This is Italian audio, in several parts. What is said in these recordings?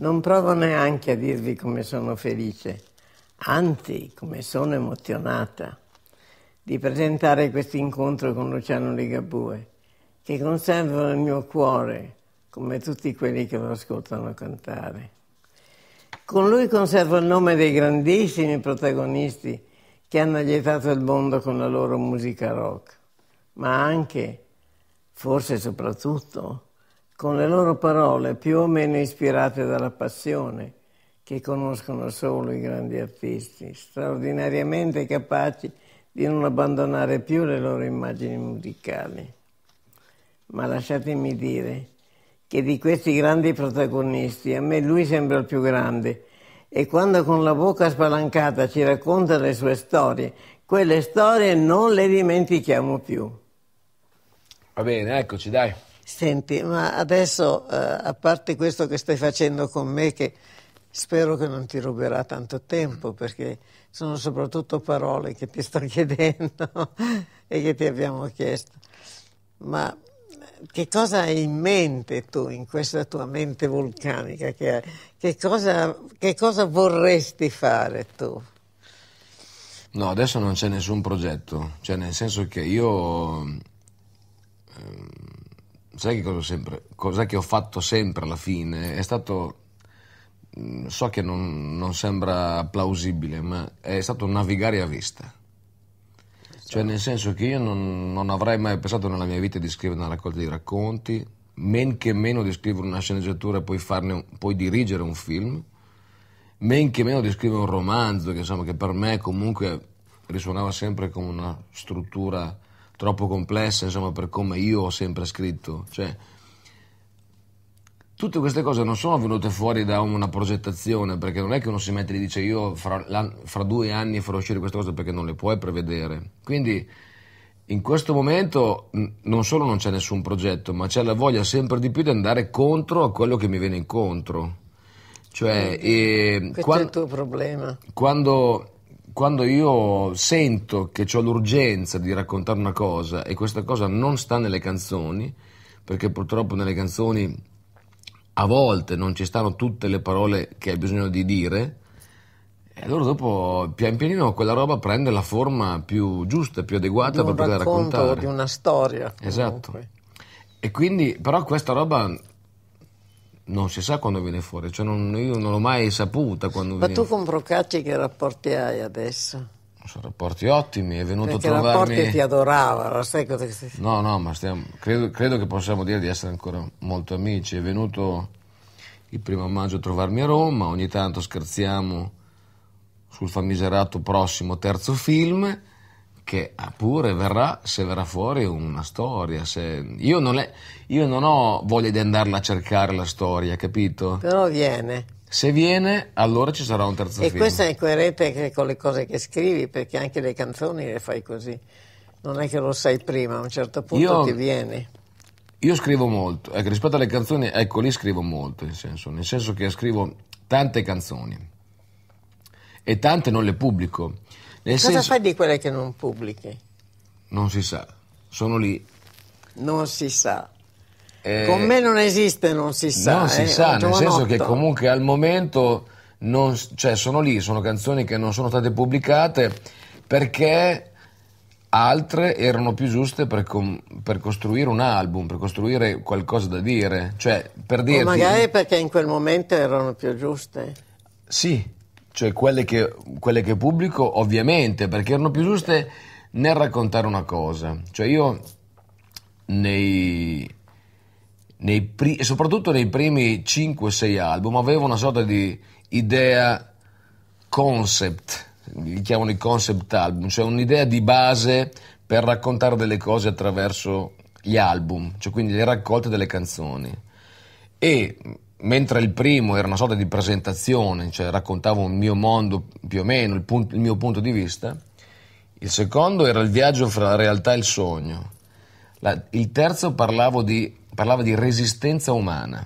Non provo neanche a dirvi come sono felice, anzi come sono emozionata di presentare questo incontro con Luciano Ligabue, che conservo nel mio cuore, come tutti quelli che lo ascoltano cantare. Con lui conservo il nome dei grandissimi protagonisti che hanno lietato il mondo con la loro musica rock, ma anche, forse soprattutto, con le loro parole più o meno ispirate dalla passione che conoscono solo i grandi artisti, straordinariamente capaci di non abbandonare più le loro immagini musicali. Ma lasciatemi dire che di questi grandi protagonisti a me lui sembra il più grande e quando con la bocca spalancata ci racconta le sue storie, quelle storie non le dimentichiamo più. Va bene, eccoci, dai. Senti, ma adesso, eh, a parte questo che stai facendo con me, che spero che non ti ruberà tanto tempo, perché sono soprattutto parole che ti sto chiedendo e che ti abbiamo chiesto, ma eh, che cosa hai in mente tu, in questa tua mente vulcanica che hai? Che cosa, che cosa vorresti fare tu? No, adesso non c'è nessun progetto, cioè nel senso che io sai che cosa, sempre, cosa che ho fatto sempre alla fine? È stato mm, so che non, non, sembra plausibile, ma è stato navigare a vista. Cioè, nel senso che io non, non, avrei mai pensato nella mia vita di scrivere una raccolta di racconti, men che meno di scrivere una sceneggiatura e poi, farne, poi dirigere un film, men che meno di scrivere un romanzo, che, insomma, che per me comunque risuonava sempre come una struttura troppo complessa, insomma, per come io ho sempre scritto. Cioè, tutte queste cose non sono venute fuori da una progettazione, perché non è che uno si mette e dice io fra, fra due anni farò uscire queste cose perché non le puoi prevedere. Quindi in questo momento non solo non c'è nessun progetto, ma c'è la voglia sempre di più di andare contro a quello che mi viene incontro. Cioè, Quindi, questo quando, è il tuo problema. Quando quando io sento che ho l'urgenza di raccontare una cosa e questa cosa non sta nelle canzoni, perché purtroppo nelle canzoni a volte non ci stanno tutte le parole che hai bisogno di dire, e allora dopo pian pianino quella roba prende la forma più giusta, più adeguata per poter raccontare. Di una storia. Esatto. Comunque. Esatto. E quindi, però questa roba non si sa quando viene fuori, cioè non, io non l'ho mai saputa quando Ma veniva. tu con Procacci che rapporti hai adesso? Sono rapporti ottimi, è venuto Perché a trovarmi... Perché ti adorava, sai cosa... No, no, ma stiamo... credo, credo, che possiamo dire di essere ancora molto amici. È venuto il primo maggio a trovarmi a Roma, ogni tanto scherziamo sul famigerato prossimo terzo film che ah, pure verrà se verrà fuori una storia. Se... Io, non è... Io, non ho voglia di andarla a cercare la storia, capito? Però viene. Se viene, allora ci sarà un terzo e film. E questo è coerente con le cose che scrivi, perché anche le canzoni le fai così. Non è che lo sai prima, a un certo punto Io... ti viene. Io scrivo molto, ecco, rispetto alle canzoni, ecco lì scrivo molto, nel senso, nel senso che scrivo tante canzoni e tante non le pubblico. Nel Cosa senso... fai di quelle che non pubblichi? Non si sa, sono lì. Non si sa. Eh... Con me non esiste, non si sa. Non eh? si sa, nel senso che comunque al momento non, cioè, sono lì, sono canzoni che non sono state pubblicate perché altre erano più giuste per, per, costruire un album, per costruire qualcosa da dire. Cioè, per dirti... O magari perché in quel momento erano più giuste. Sì, cioè quelle che, quelle che pubblico ovviamente, perché erano più giuste nel raccontare una cosa. Cioè io nei, nei pri- soprattutto nei primi 5-6 album avevo una sorta di idea concept, li chiamano i concept album, cioè un'idea di base per raccontare delle cose attraverso gli album, cioè quindi le raccolte delle canzoni. E mentre il primo era una sorta di presentazione, cioè raccontavo il mio mondo più o meno, il, punto, il mio punto di vista, il secondo era il viaggio fra la realtà e il sogno, la, il terzo di, parlava di resistenza umana,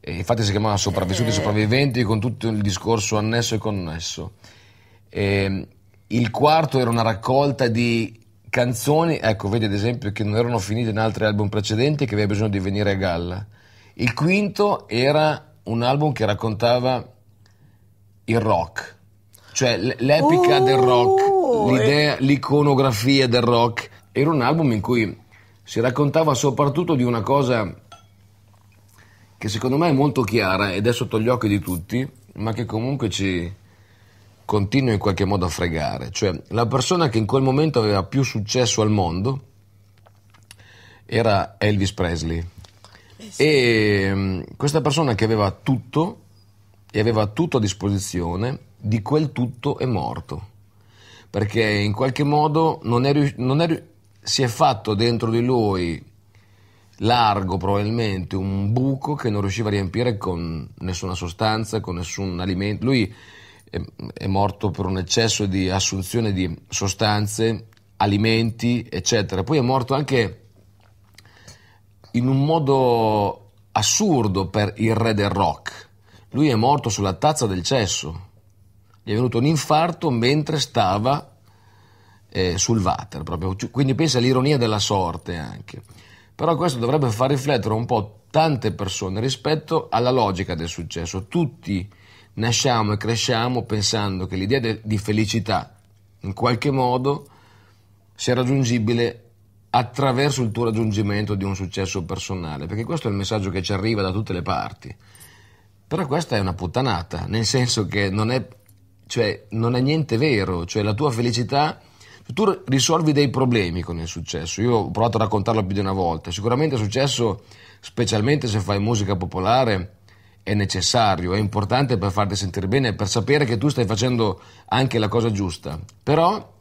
e infatti si chiamava Sopravvissuti e eh. Sopravviventi con tutto il discorso annesso e connesso. E, ehm, il quarto era una raccolta di canzoni, ecco, vedi ad esempio che non erano finite in altri album precedenti e che aveva bisogno di venire a galla il quinto era un album che raccontava il rock, cioè l'epica oh, del rock, l'idea, eh. l'iconografia del rock. Era un album in cui si raccontava soprattutto di una cosa che secondo me è molto chiara ed è sotto gli occhi di tutti, ma che comunque ci continua in qualche modo a fregare. Cioè, la persona che in quel momento aveva più successo al mondo era Elvis Presley. E eh ehm, questa persona che aveva tutto e aveva tutto a disposizione, di quel tutto è morto. Perché in qualche modo non è rius- non è si è fatto dentro di lui largo probabilmente un buco che non riusciva a riempire con nessuna sostanza, con nessun alimento. Lui è, ehm, è morto per un eccesso di assunzione di sostanze, alimenti, eccetera. Poi è morto anche in un modo assurdo per il re del rock. Lui è morto sulla tazza del cesso, gli è venuto un infarto mentre stava eh, sul water, proprio. quindi pensa all'ironia della sorte anche. Però questo dovrebbe far riflettere un po' tante persone rispetto alla logica del successo. Tutti nasciamo e cresciamo pensando che l'idea de- di felicità in qualche modo sia raggiungibile attraverso il tuo raggiungimento di un successo personale, perché questo è il messaggio che ci arriva da tutte le parti. Però questa è una puttanata, nel senso che non è, cioè, non è niente vero, cioè la tua felicità, tu risolvi dei problemi con il successo, io ho provato a raccontarlo più di una volta, sicuramente il successo, specialmente se fai musica popolare, è necessario, è importante per farti sentire bene, per sapere che tu stai facendo anche la cosa giusta, però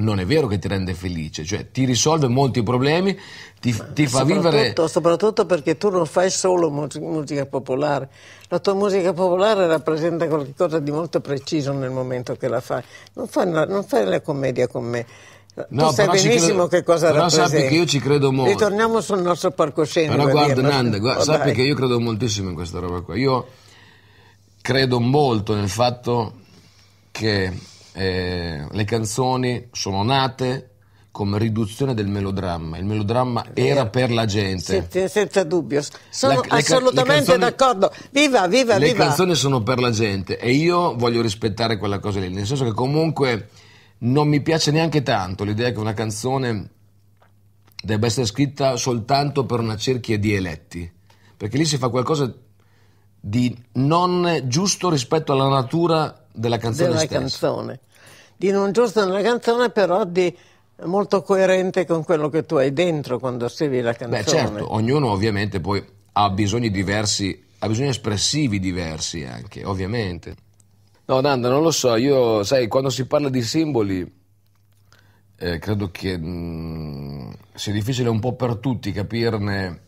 non è vero che ti rende felice, cioè ti risolve molti problemi, ti, ti fa vivere... Soprattutto perché tu non fai solo musica popolare, la tua musica popolare rappresenta qualcosa di molto preciso nel momento che la fai, non fai, la, non fai la commedia con me. No, tu sai benissimo credo, che cosa però rappresenta. Però sappi che io ci credo molto. Ritorniamo sul nostro palcoscenico. Però guarda Nanda, oh, sappi dai. che io credo moltissimo in questa roba qua. Io credo molto nel fatto che eh, le canzoni sono nate come riduzione del melodramma. Il melodramma eh, era per la gente. Sì, senza dubbio. Sono la, assolutamente canzoni, d'accordo. Viva, viva, le viva. Le canzoni sono per la gente e io voglio rispettare quella cosa lì, nel senso che comunque non mi piace neanche tanto l'idea che una canzone debba essere scritta soltanto per una cerchia di eletti, perché lì si fa qualcosa di non giusto rispetto alla natura della canzone della stessa. Canzone di non giusto nella canzone, però di molto coerente con quello che tu hai dentro quando scrivi la canzone. Beh, certo, ognuno ovviamente poi ha bisogni diversi, ha bisogni espressivi diversi anche, ovviamente. No, Nanda, non lo so, io, sai, quando si parla di simboli, eh, credo che mh, mm, sia difficile un po' per tutti capirne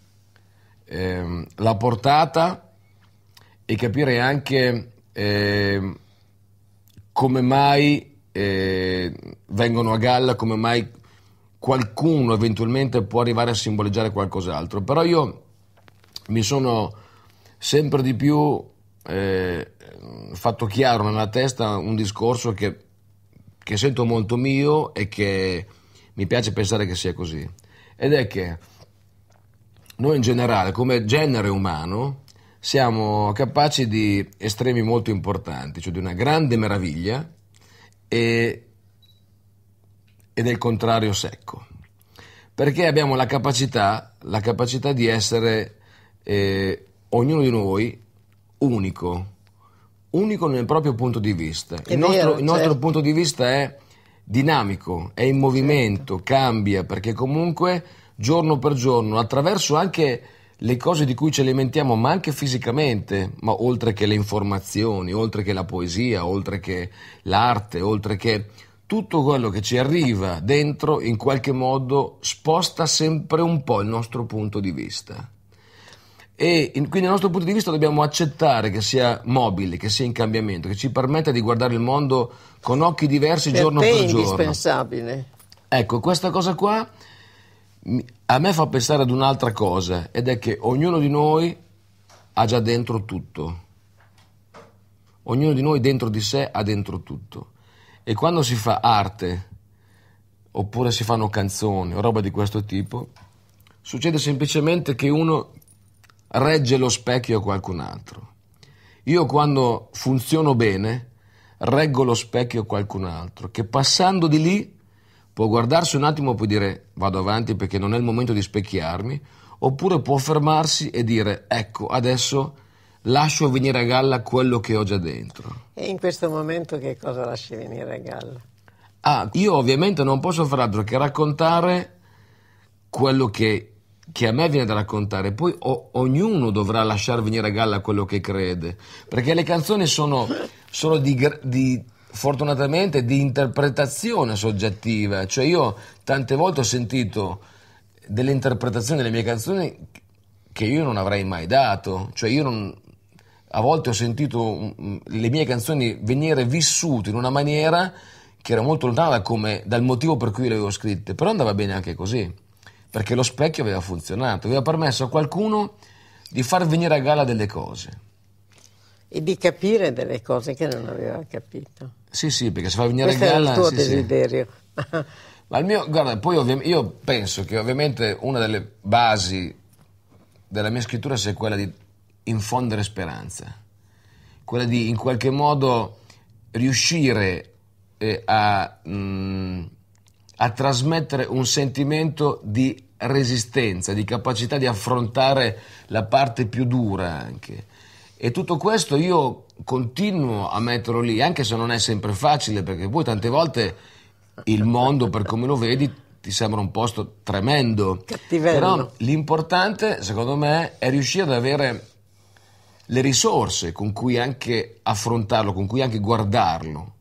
eh, la portata e capire anche eh, come mai eh, vengono a galla, come mai qualcuno eventualmente può arrivare a simboleggiare qualcos'altro. Però io mi sono sempre di più eh, fatto chiaro nella testa un discorso che, che sento molto mio e che mi piace pensare che sia così. Ed è che noi in generale, come genere umano, siamo capaci di estremi molto importanti, cioè di una grande meraviglia, e, e del contrario secco. Perché abbiamo la capacità, la capacità di essere eh, ognuno di noi unico, unico nel proprio punto di vista. il, vero, nostro, il nostro certo. punto di vista è dinamico, è in certo. movimento, certo. cambia, perché comunque giorno per giorno, attraverso anche le cose di cui ci alimentiamo, ma anche fisicamente, ma oltre che le informazioni, oltre che la poesia, oltre che l'arte, oltre che tutto quello che ci arriva dentro in qualche modo sposta sempre un po' il nostro punto di vista. E in, quindi dal nostro punto di vista dobbiamo accettare che sia mobile, che sia in cambiamento, che ci permetta di guardare il mondo con occhi diversi per giorno per giorno. È indispensabile. Ecco, questa cosa qua a me fa pensare ad un'altra cosa ed è che ognuno di noi ha già dentro tutto. Ognuno di noi dentro di sé ha dentro tutto. E quando si fa arte, oppure si fanno canzoni o roba di questo tipo, succede semplicemente che uno regge lo specchio a qualcun altro. Io quando funziono bene, reggo lo specchio a qualcun altro, che passando di lì Può guardarsi un attimo e poi dire vado avanti perché non è il momento di specchiarmi, oppure può fermarsi e dire ecco adesso lascio venire a galla quello che ho già dentro. E in questo momento che cosa lasci venire a galla? Ah, io ovviamente non posso far altro che raccontare quello che, che a me viene da raccontare, poi o, ognuno dovrà lasciar venire a galla quello che crede, perché le canzoni sono, sono di, di fortunatamente di interpretazione soggettiva, cioè io tante volte ho sentito delle interpretazioni delle mie canzoni che io non avrei mai dato, cioè io non, a volte ho sentito mm, mm, le mie canzoni venire vissute in una maniera che era molto lontana da come, dal motivo per cui le avevo scritte, però andava bene anche così, perché lo specchio aveva funzionato, aveva permesso a qualcuno di far venire a gala delle cose. E di capire delle cose che non aveva capito. Sì, sì, perché se fa venire Questo galla... Questo è il tuo sì, desiderio. Sì. Ma il mio, guarda, poi ovvi- io penso che ovviamente una delle basi della mia scrittura sia quella di infondere speranza, quella di in qualche modo riuscire eh, a, mh, mm, a trasmettere un sentimento di resistenza, di capacità di affrontare la parte più dura anche e tutto questo io continuo a metterlo lì, anche se non è sempre facile, perché poi tante volte il mondo, per come lo vedi, ti sembra un posto tremendo. Cattivello. Però l'importante, secondo me, è riuscire ad avere le risorse con cui anche affrontarlo, con cui anche guardarlo.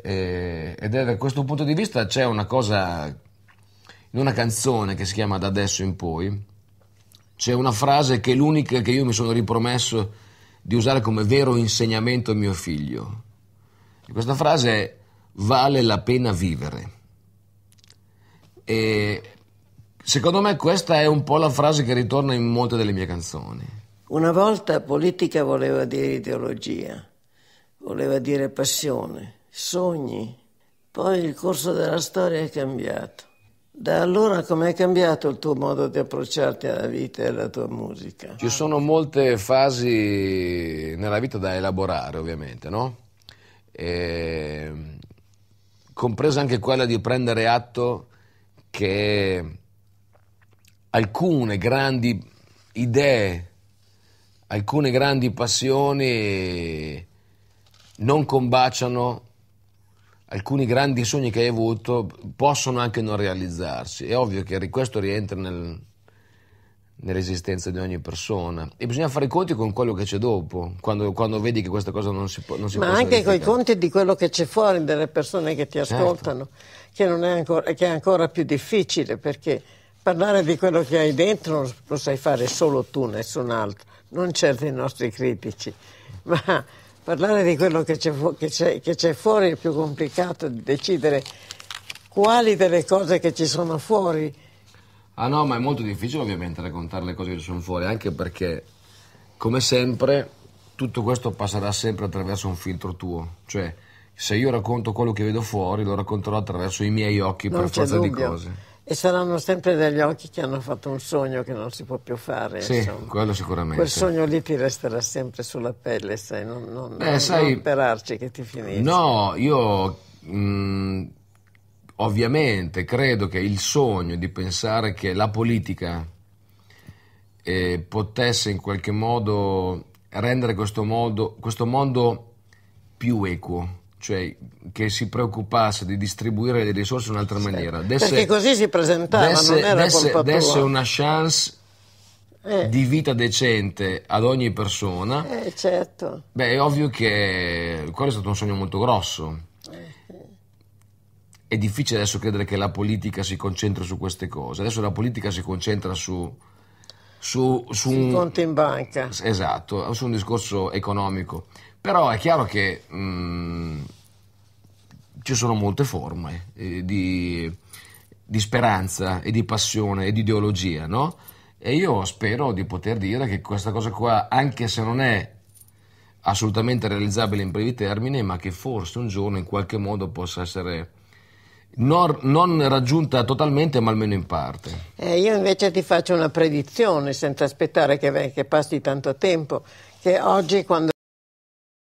Eh, ed da questo punto di vista c'è una cosa, in una canzone che si chiama Da adesso in poi, c'è una frase che è l'unica che io mi sono ripromesso di usare come vero insegnamento mio figlio. E questa frase è vale la pena vivere. E secondo me questa è un po' la frase che ritorna in molte delle mie canzoni. Una volta politica voleva dire ideologia, voleva dire passione, sogni. Poi il corso della storia è cambiato. Da allora com'è cambiato il tuo modo di approcciarti alla vita e alla tua musica? Ci sono molte fasi nella vita da elaborare, ovviamente, no? E... Compresa anche quella di prendere atto che alcune grandi idee, alcune grandi passioni non combaciano alcuni grandi sogni che hai avuto possono anche non realizzarsi. È ovvio che questo rientra nel, nell'esistenza di ogni persona e bisogna fare i conti con quello che c'è dopo, quando, quando vedi che questa cosa non si può... fare. Ma anche con i conti di quello che c'è fuori, delle persone che ti certo. ascoltano, certo. che, è ancora, che è ancora più difficile perché parlare di quello che hai dentro lo sai fare solo tu, nessun altro, non certo i nostri critici. Ma parlare di quello che c'è, fu- che, c'è, che c'è, fuori è più complicato di decidere quali delle cose che ci sono fuori. Ah no, ma è molto difficile ovviamente raccontare le cose che ci sono fuori, anche perché, come sempre, tutto questo passerà sempre attraverso un filtro tuo. Cioè, se io racconto quello che vedo fuori, lo racconterò attraverso i miei occhi non per forza dubbio. di cose e saranno sempre degli occhi che hanno fatto un sogno che non si può più fare. Sì, insomma. quello sicuramente. Quel sogno lì ti resterà sempre sulla pelle, sai, non, non, Beh, non, sai, non perarci che ti finisce. No, io mh, mm, ovviamente credo che il sogno di pensare che la politica eh, potesse in qualche modo rendere questo, modo, questo mondo più equo, cioè che si preoccupasse di distribuire le risorse in un'altra maniera. Desse, Perché così si presentava, desse, non era desse, colpa desse una chance eh. di vita decente ad ogni persona. Eh, certo. Beh, è ovvio che quello è stato un sogno molto grosso. Eh. È difficile adesso credere che la politica si concentri su queste cose. Adesso la politica si concentra su... Su, su un conto in banca. Esatto, su un discorso economico. Però è chiaro che mh, mm, ci sono molte forme eh, di, di, speranza e di passione e di ideologia, no? E io spero di poter dire che questa cosa qua, anche se non è assolutamente realizzabile in brevi termini, ma che forse un giorno in qualche modo possa essere non, non raggiunta totalmente, ma almeno in parte. Eh, io invece ti faccio una predizione, senza aspettare che, che passi tanto tempo, che oggi quando